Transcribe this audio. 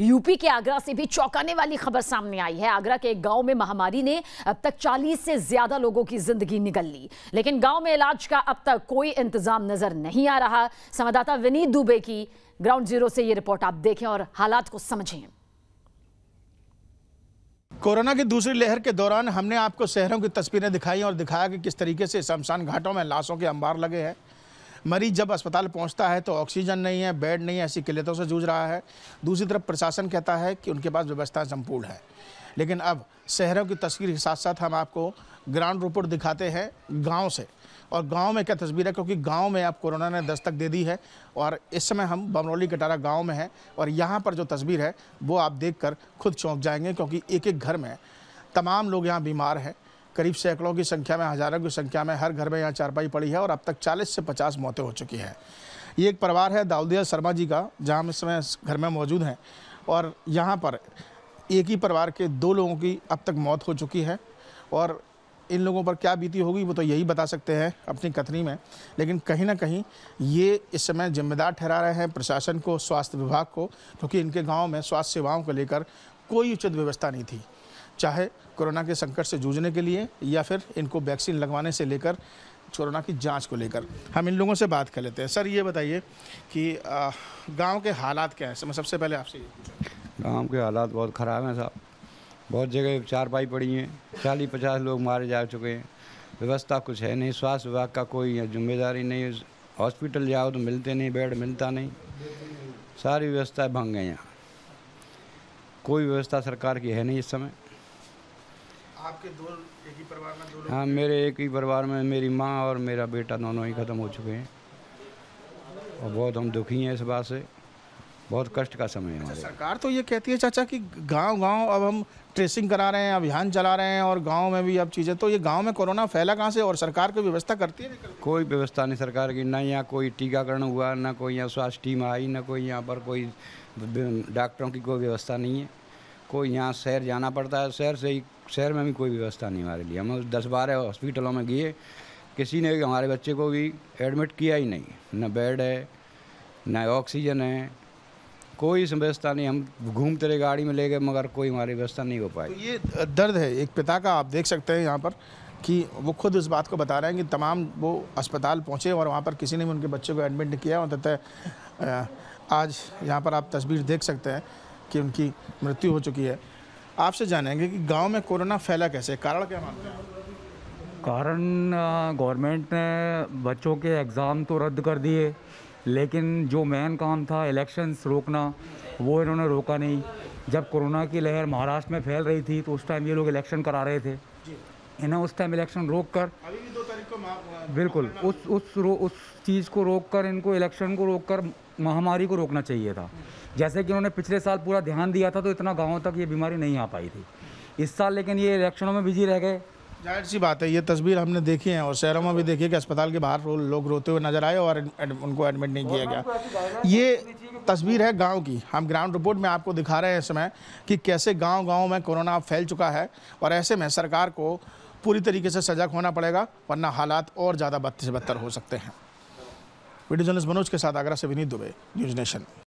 UP के आगरा से भी चौंकाने वाली खबर सामने आई है आगरा के एक गांव में महामारी ने अब तक 40 से ज्यादा लोगों की जिंदगी निकल ली लेकिन गांव में इलाज का अब तक कोई इंतजाम नजर नहीं आ रहा संवाददाता विनीत दुबे की ग्राउंड जीरो से ये रिपोर्ट आप देखें और हालात को समझें कोरोना की दूसरी लहर के दौरान हमने आपको शहरों की तस्वीरें दिखाई और दिखाया कि किस तरीके से शमशान घाटों में लाशों के अंबार लगे हैं मरीज जब अस्पताल पहुंचता है तो ऑक्सीजन नहीं है बेड नहीं है ऐसी किल्लतों से जूझ रहा है दूसरी तरफ प्रशासन कहता है कि उनके पास व्यवस्था संपूर्ण है लेकिन अब शहरों की तस्वीर के साथ साथ हम आपको ग्राउंड रिपोर्ट दिखाते हैं गाँव से और गाँव में क्या तस्वीर है क्योंकि गाँव में अब कोरोना ने दस्तक दे दी है और इस समय हम बमरौली कटारा गाँव में हैं और यहाँ पर जो तस्वीर है वो आप देख खुद चौंक जाएंगे क्योंकि एक एक घर में तमाम लोग यहाँ बीमार हैं करीब सैकड़ों की संख्या में हज़ारों की संख्या में हर घर में यहाँ चारपाई पड़ी है और अब तक चालीस से पचास मौतें हो चुकी हैं ये एक परिवार है दाऊदिया शर्मा जी का जहाँ हम इस समय घर में मौजूद हैं और यहाँ पर एक ही परिवार के दो लोगों की अब तक मौत हो चुकी है और इन लोगों पर क्या बीती होगी वो तो यही बता सकते हैं अपनी कथनी में लेकिन कहीं ना कहीं ये इस समय जिम्मेदार ठहरा रहे हैं प्रशासन को स्वास्थ्य विभाग को क्योंकि इनके गांव में स्वास्थ्य सेवाओं को लेकर कोई उचित व्यवस्था नहीं थी चाहे कोरोना के संकट से जूझने के लिए या फिर इनको वैक्सीन लगवाने से लेकर कोरोना की जांच को लेकर हम इन लोगों से बात कर लेते हैं सर ये बताइए कि गांव के हालात क्या हैं मैं सबसे पहले आपसे गांव के हालात बहुत ख़राब हैं साहब बहुत जगह चार पाई पड़ी हैं चालीस पचास लोग मारे जा चुके हैं व्यवस्था कुछ है नहीं स्वास्थ्य विभाग का कोई जिम्मेदारी नहीं हॉस्पिटल जाओ तो मिलते नहीं बेड मिलता नहीं सारी व्यवस्थाएँ भंग हैं यहाँ कोई व्यवस्था सरकार की है नहीं इस समय आपके दो एक ही परिवार में दो लोग हाँ मेरे एक ही परिवार में मेरी माँ और मेरा बेटा दोनों ही ख़त्म हो चुके हैं और बहुत हम दुखी हैं इस बात से बहुत कष्ट का समय है अच्छा, सरकार तो ये कहती है चाचा कि गांव गांव अब हम ट्रेसिंग करा रहे हैं अभियान चला रहे हैं और गांव में भी अब चीज़ें तो ये गांव में कोरोना फैला कहाँ से और सरकार की व्यवस्था करती है कोई व्यवस्था नहीं सरकार की ना यहाँ कोई टीकाकरण हुआ ना कोई यहाँ स्वास्थ्य टीम आई ना कोई यहाँ पर कोई डॉक्टरों की कोई व्यवस्था नहीं है कोई यहाँ शहर जाना पड़ता है शहर से ही शहर में भी कोई व्यवस्था नहीं हमारे लिए हम दस बारह हॉस्पिटलों में गए किसी ने हमारे बच्चे को भी एडमिट किया ही नहीं न बेड है न ऑक्सीजन है कोई व्यवस्था नहीं हम घूमते रहे गाड़ी में ले गए मगर कोई हमारी व्यवस्था नहीं हो पाई तो ये दर्द है एक पिता का आप देख सकते हैं यहाँ पर कि वो खुद इस बात को बता रहे हैं कि तमाम वो अस्पताल पहुँचे और वहाँ पर किसी ने भी उनके बच्चे को एडमिट नहीं किया और तथा आज यहाँ पर आप तस्वीर देख सकते हैं कि उनकी मृत्यु हो चुकी है आपसे जानेंगे कि गांव में कोरोना फैला कैसे कारण क्या मानते हैं कारण गवर्नमेंट ने बच्चों के एग्ज़ाम तो रद्द कर दिए लेकिन जो मेन काम था इलेक्शंस रोकना वो इन्होंने रोका नहीं जब कोरोना की लहर महाराष्ट्र में फैल रही थी तो उस टाइम ये लोग इलेक्शन करा रहे थे इन्हें उस टाइम इलेक्शन रोक कर बिल्कुल उस उस रो उस चीज़ को रोक कर इनको इलेक्शन को रोक कर महामारी को रोकना चाहिए था जैसे कि उन्होंने पिछले साल पूरा ध्यान दिया था तो इतना गाँव तक ये बीमारी नहीं आ पाई थी इस साल लेकिन ये इलेक्शनों में बिजी रह गए जाहिर सी बात है ये तस्वीर हमने देखी है और शहरों में भी देखी है कि अस्पताल के बाहर लोग रोते हुए नजर आए और उनको एडमिट नहीं किया गया ये तस्वीर है गांव की हम ग्राउंड रिपोर्ट में आपको दिखा रहे हैं इस समय कि कैसे गांव गांव में कोरोना फैल चुका है और ऐसे में सरकार को पूरी तरीके से सजग होना पड़ेगा वरना हालात और ज़्यादा बदतर से बदतर हो सकते हैं वीडियो जर्नलिस्ट मनोज के साथ आगरा से विनीत दुबे न्यूज़ नेशन